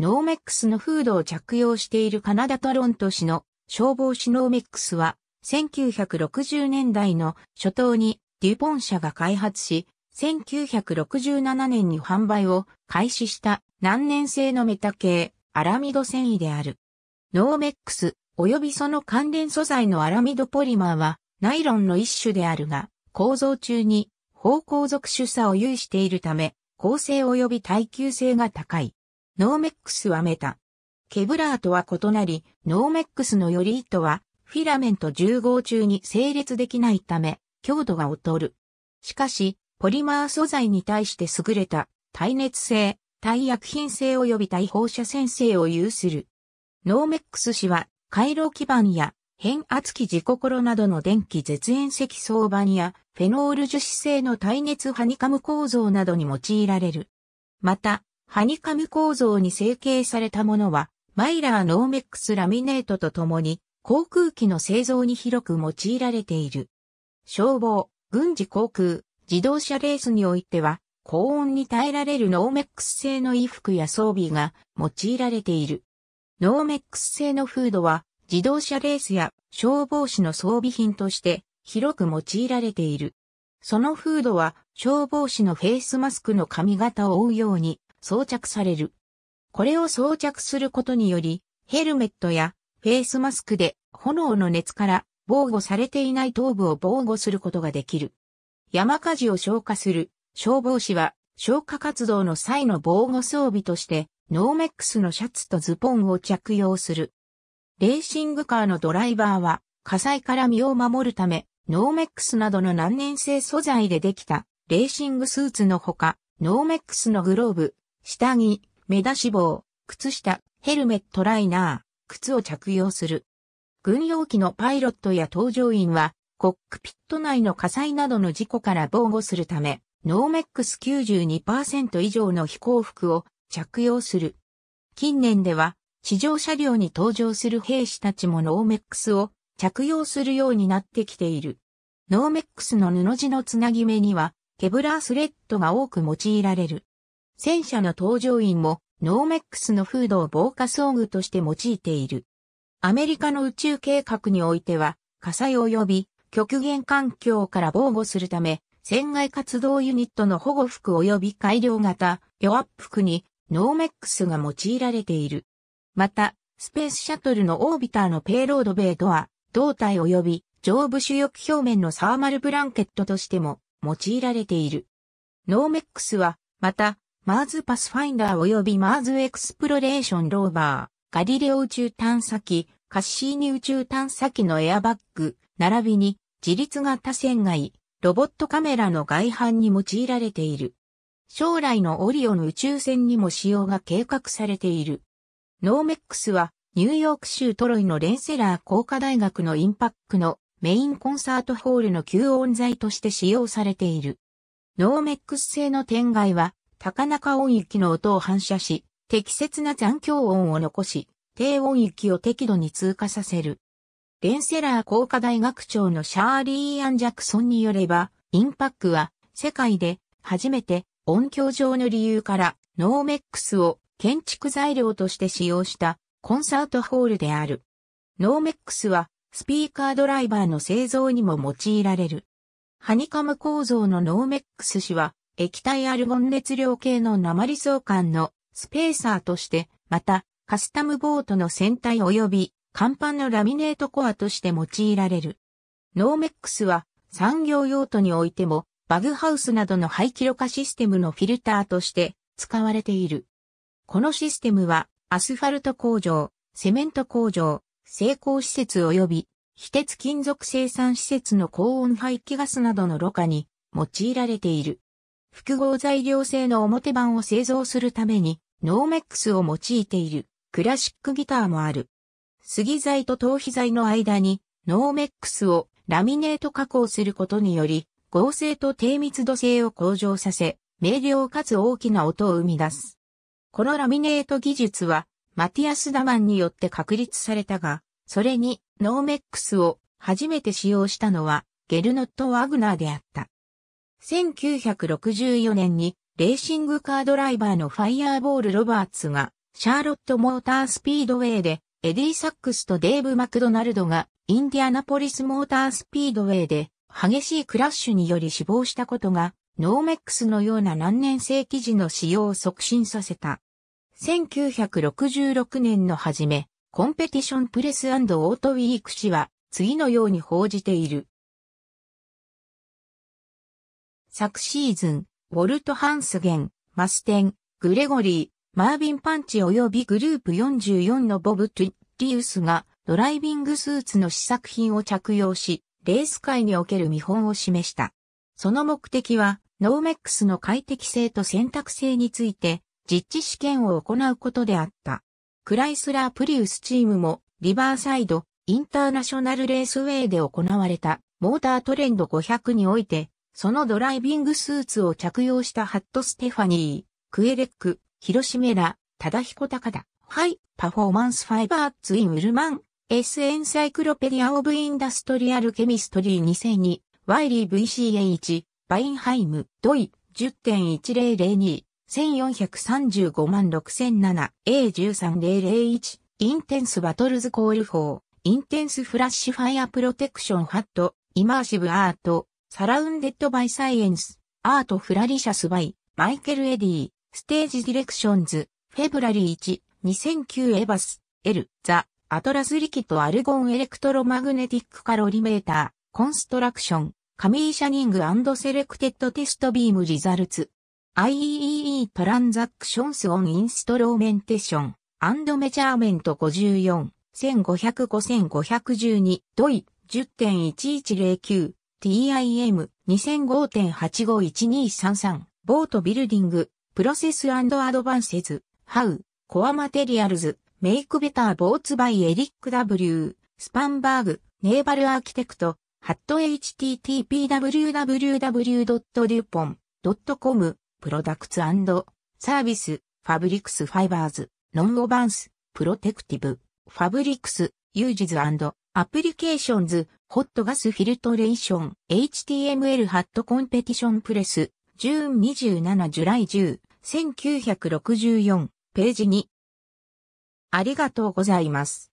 ノーメックスのフードを着用しているカナダトロント市の消防士ノーメックスは1960年代の初頭にデュポン社が開発し、1967年に販売を開始した難燃性のメタ系アラミド繊維である。ノーメックス及びその関連素材のアラミドポリマーはナイロンの一種であるが、構造中に方向属種差を有しているため、構成及び耐久性が高い。ノーメックスはメタ。ケブラーとは異なり、ノーメックスのより糸は、フィラメント10号中に整列できないため、強度が劣る。しかし、ポリマー素材に対して優れた、耐熱性、耐薬品性及び耐放射線性を有する。ノーメックス氏は、回路基板や、変圧器自己頃などの電気絶縁積層板や、フェノール樹脂製の耐熱ハニカム構造などに用いられる。また、ハニカム構造に成形されたものは、マイラーノーメックスラミネートとともに、航空機の製造に広く用いられている。消防、軍事航空、自動車レースにおいては、高温に耐えられるノーメックス製の衣服や装備が用いられている。ノーメックス製のフードは、自動車レースや消防士の装備品として広く用いられている。そのフードは消防士のフェイスマスクの髪型を覆うように装着される。これを装着することにより、ヘルメットやフェイスマスクで炎の熱から防護されていない頭部を防護することができる。山火事を消火する消防士は消火活動の際の防護装備としてノーメックスのシャツとズボンを着用する。レーシングカーのドライバーは火災から身を守るためノーメックスなどの難燃性素材でできたレーシングスーツのほかノーメックスのグローブ、下着、目出し帽、靴下、ヘルメットライナー、靴を着用する。軍用機のパイロットや搭乗員は、コックピット内の火災などの事故から防護するため、ノーメックス92%以上の飛行服を着用する。近年では、地上車両に搭乗する兵士たちもノーメックスを着用するようになってきている。ノーメックスの布地のつなぎ目には、ケブラースレッドが多く用いられる。戦車の搭乗員もノーメックスのフードを防火装具として用いている。アメリカの宇宙計画においては、火災及び極限環境から防護するため、船外活動ユニットの保護服及び改良型、予アップ服にノーメックスが用いられている。また、スペースシャトルのオービターのペイロードベイドは、胴体及び上部主翼表面のサーマルブランケットとしても用いられている。ノーメックスは、また、マーズパスファインダー及びマーズエクスプロレーションローバー、ガリレオ宇宙探査機、カッシーニ宇宙探査機のエアバッグ、並びに自立型船外、ロボットカメラの外反に用いられている。将来のオリオン宇宙船にも使用が計画されている。ノーメックスはニューヨーク州トロイのレンセラー工科大学のインパックのメインコンサートホールの吸音材として使用されている。ノーメックス製の天外は高中音域の音を反射し、適切な残響音を残し、低音域を適度に通過させる。レンセラー工科大学長のシャーリー・アン・ジャクソンによれば、インパックは世界で初めて音響上の理由からノーメックスを建築材料として使用したコンサートホールである。ノーメックスはスピーカードライバーの製造にも用いられる。ハニカム構造のノーメックス氏は液体アルゴン熱量計の鉛相関のスペーサーとして、また、カスタムボートの船体及び、甲板のラミネートコアとして用いられる。ノーメックスは、産業用途においても、バグハウスなどの排気濾過システムのフィルターとして使われている。このシステムは、アスファルト工場、セメント工場、製鋼施設及び、非鉄金属生産施設の高温排気ガスなどのろ過に用いられている。複合材料製の表板を製造するために、ノーメックスを用いているクラシックギターもある。杉材と頭皮材の間にノーメックスをラミネート加工することにより、合成と低密度性を向上させ、明瞭かつ大きな音を生み出す。このラミネート技術は、マティアス・ダマンによって確立されたが、それにノーメックスを初めて使用したのはゲルノット・ワグナーであった。1964年にレーシングカードライバーのファイアーボール・ロバーツがシャーロット・モータースピードウェイでエディ・サックスとデーブ・マクドナルドがインディアナポリス・モータースピードウェイで激しいクラッシュにより死亡したことがノーメックスのような難燃性記事の使用を促進させた。1966年の初め、コンペティションプレスオートウィーク氏は次のように報じている。昨シーズン、ウォルト・ハンスゲン、マステン、グレゴリー、マービン・パンチ及びグループ44のボブ・トゥリウスがドライビングスーツの試作品を着用し、レース界における見本を示した。その目的は、ノーメックスの快適性と選択性について、実地試験を行うことであった。クライスラープリウスチームも、リバーサイド、インターナショナルレースウェイで行われた、モータートレンド500において、そのドライビングスーツを着用したハット・ステファニー、クエレック、広島ら、こたかだ。ハイ、パフォーマンスファイバーツインウルマン、S エンサイクロペディア・オブ・インダストリアル・ケミストリー2002、ワイリー VCH、バインハイム、ドイ、10.1002、1435万6007、A13001、インテンスバトルズコール4、インテンスフラッシュファイアプロテクションハット、イマーシブアート、サラウンデッドバイサイエンス、アートフラリシャスバイ、マイケル・エディ、ステージディレクションズ、フェブラリー1、2009エバス、L、ザ、アトラスリキッドアルゴンエレクトロマグネティックカロリメーター、コンストラクション、カミーシャニングセレクテッドテストビームリザルツ、IEEE トランザクションスオンインストローメンテーション、アンドメジャーメント54、1500-5512、ドイ、10.1109、TIM2005.851233 ボートビルディングプロセスアドバンセズハウコアマテリアルズメイクベターボーツバイエリック W スパンバーグネーバルアーキテクトハット http://www.dupon.com プロダクツサービスファブリックスファイバーズノンオバンスプロテクティブファブリックスユージズアプリケーションズ、ホットガスフィルトレーション、HTML ハットコンペティションプレス、ジューン27ジュライ10、1964、ページ2。ありがとうございます。